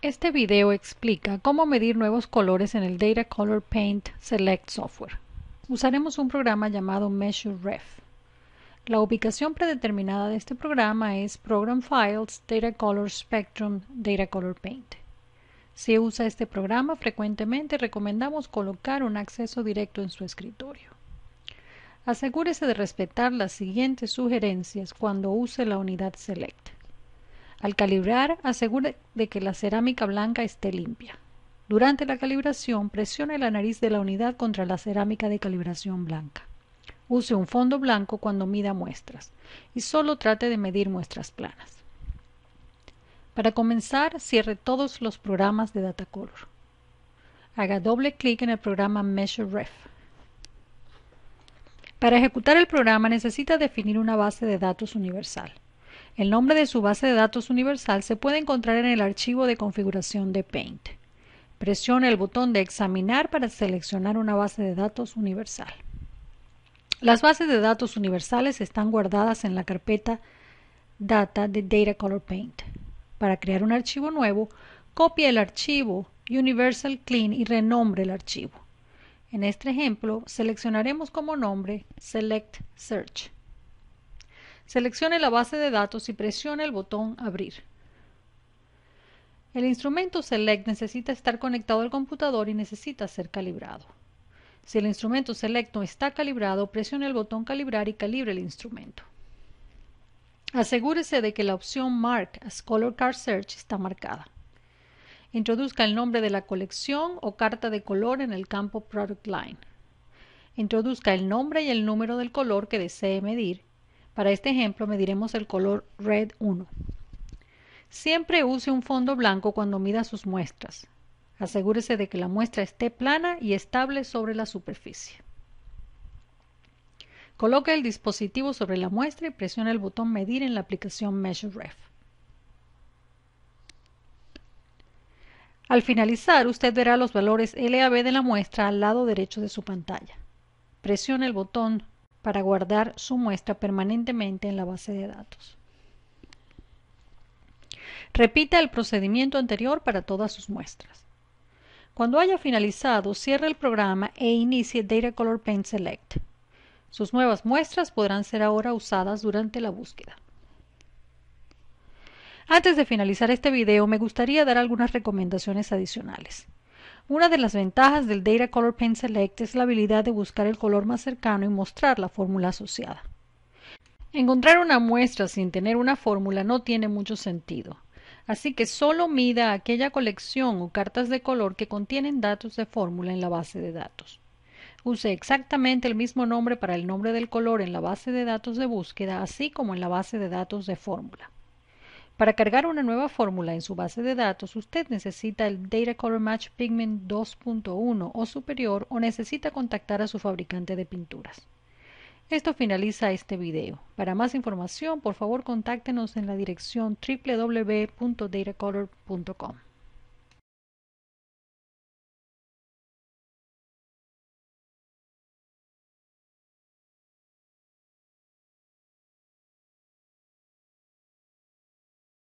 Este video explica cómo medir nuevos colores en el Data Color Paint Select software. Usaremos un programa llamado MeasureRef. La ubicación predeterminada de este programa es Program Files Data Color Spectrum Data Color Paint. Si usa este programa frecuentemente recomendamos colocar un acceso directo en su escritorio. Asegúrese de respetar las siguientes sugerencias cuando use la unidad Select. Al calibrar, asegure de que la cerámica blanca esté limpia. Durante la calibración, presione la nariz de la unidad contra la cerámica de calibración blanca. Use un fondo blanco cuando mida muestras y solo trate de medir muestras planas. Para comenzar, cierre todos los programas de Datacolor. Haga doble clic en el programa MeasureRef. Para ejecutar el programa necesita definir una base de datos universal. El nombre de su base de datos universal se puede encontrar en el archivo de configuración de Paint. Presione el botón de Examinar para seleccionar una base de datos universal. Las bases de datos universales están guardadas en la carpeta Data de Data Color Paint. Para crear un archivo nuevo, copie el archivo Universal Clean y renombre el archivo. En este ejemplo, seleccionaremos como nombre Select Search. Seleccione la base de datos y presione el botón Abrir. El instrumento Select necesita estar conectado al computador y necesita ser calibrado. Si el instrumento Select no está calibrado, presione el botón Calibrar y calibre el instrumento. Asegúrese de que la opción Mark as Color Card Search está marcada. Introduzca el nombre de la colección o carta de color en el campo Product Line. Introduzca el nombre y el número del color que desee medir para este ejemplo mediremos el color Red 1. Siempre use un fondo blanco cuando mida sus muestras. Asegúrese de que la muestra esté plana y estable sobre la superficie. Coloque el dispositivo sobre la muestra y presione el botón Medir en la aplicación MeasureRef. Al finalizar, usted verá los valores LAB de la muestra al lado derecho de su pantalla. Presione el botón para guardar su muestra permanentemente en la base de datos. Repita el procedimiento anterior para todas sus muestras. Cuando haya finalizado, cierre el programa e inicie Data Color Paint Select. Sus nuevas muestras podrán ser ahora usadas durante la búsqueda. Antes de finalizar este video, me gustaría dar algunas recomendaciones adicionales. Una de las ventajas del Data Color Pen Select es la habilidad de buscar el color más cercano y mostrar la fórmula asociada. Encontrar una muestra sin tener una fórmula no tiene mucho sentido, así que solo mida aquella colección o cartas de color que contienen datos de fórmula en la base de datos. Use exactamente el mismo nombre para el nombre del color en la base de datos de búsqueda, así como en la base de datos de fórmula. Para cargar una nueva fórmula en su base de datos, usted necesita el Data Color Match Pigment 2.1 o superior o necesita contactar a su fabricante de pinturas. Esto finaliza este video. Para más información, por favor, contáctenos en la dirección www.datacolor.com.